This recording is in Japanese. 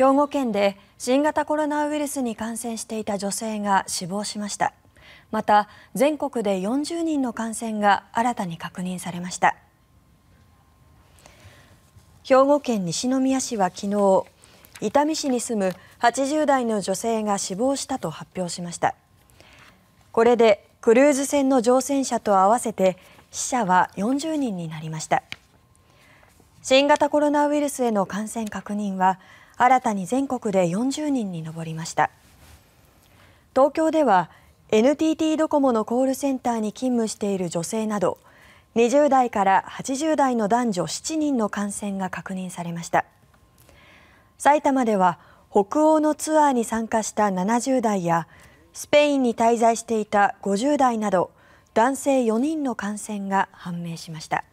兵庫県で新型コロナウイルスに感染していた女性が死亡しました。また、全国で40人の感染が新たに確認されました。兵庫県西宮市は昨日、伊丹市に住む80代の女性が死亡したと発表しました。これでクルーズ船の乗船者と合わせて死者は40人になりました。新型コロナウイルスへの感染確認は新たに全国で40人に上りました東京では NTT ドコモのコールセンターに勤務している女性など20代から80代の男女7人の感染が確認されました埼玉では北欧のツアーに参加した70代やスペインに滞在していた50代など男性4人の感染が判明しました。